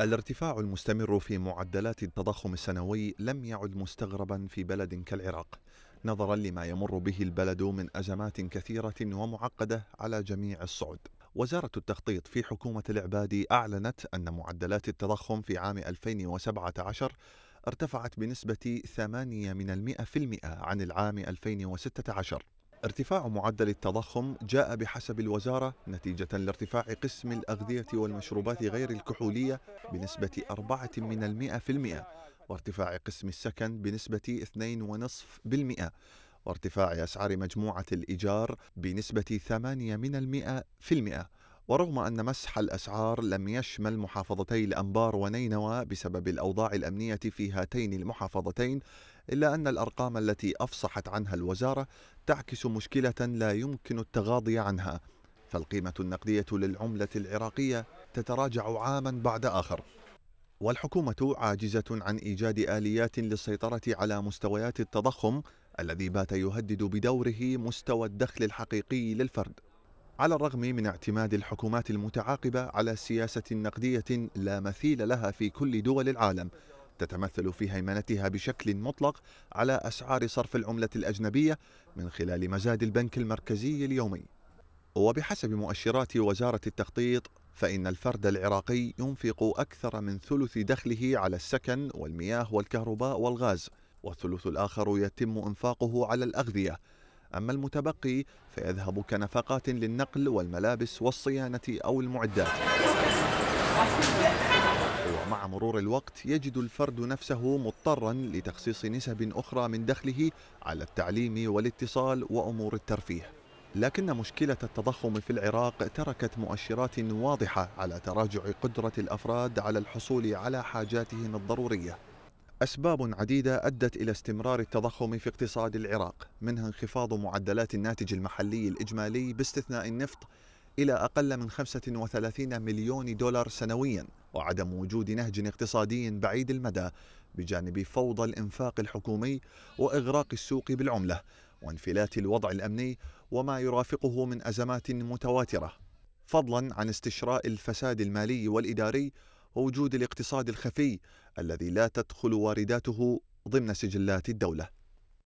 الارتفاع المستمر في معدلات التضخم السنوي لم يعد مستغربا في بلد كالعراق نظرا لما يمر به البلد من ازمات كثيره ومعقده على جميع الصعد وزارة التخطيط في حكومة العبادي أعلنت أن معدلات التضخم في عام 2017 ارتفعت بنسبة 8 من المئة في المئة عن العام 2016 ارتفاع معدل التضخم جاء بحسب الوزارة نتيجة لارتفاع قسم الأغذية والمشروبات غير الكحولية بنسبة 4 من المئة في المئة وارتفاع قسم السكن بنسبة 2.5% وارتفاع أسعار مجموعة الإيجار بنسبة 8 من المئة في المئة ورغم أن مسح الأسعار لم يشمل محافظتي الأنبار ونينوى بسبب الأوضاع الأمنية في هاتين المحافظتين إلا أن الأرقام التي أفصحت عنها الوزارة تعكس مشكلة لا يمكن التغاضي عنها فالقيمة النقدية للعملة العراقية تتراجع عاما بعد آخر والحكومة عاجزة عن إيجاد آليات للسيطرة على مستويات التضخم الذي بات يهدد بدوره مستوى الدخل الحقيقي للفرد على الرغم من اعتماد الحكومات المتعاقبة على سياسة نقدية لا مثيل لها في كل دول العالم تتمثل في هيمنتها بشكل مطلق على أسعار صرف العملة الأجنبية من خلال مزاد البنك المركزي اليومي وبحسب مؤشرات وزارة التخطيط فإن الفرد العراقي ينفق أكثر من ثلث دخله على السكن والمياه والكهرباء والغاز والثلث الآخر يتم إنفاقه على الأغذية أما المتبقي فيذهب كنفقات للنقل والملابس والصيانة أو المعدات ومع مرور الوقت يجد الفرد نفسه مضطرا لتخصيص نسب أخرى من دخله على التعليم والاتصال وأمور الترفيه لكن مشكلة التضخم في العراق تركت مؤشرات واضحة على تراجع قدرة الأفراد على الحصول على حاجاتهم الضرورية أسباب عديدة أدت إلى استمرار التضخم في اقتصاد العراق منها انخفاض معدلات الناتج المحلي الإجمالي باستثناء النفط إلى أقل من 35 مليون دولار سنويا وعدم وجود نهج اقتصادي بعيد المدى بجانب فوضى الإنفاق الحكومي وإغراق السوق بالعملة وانفلات الوضع الأمني وما يرافقه من أزمات متواترة فضلا عن استشراء الفساد المالي والإداري ووجود الاقتصاد الخفي الذي لا تدخل وارداته ضمن سجلات الدولة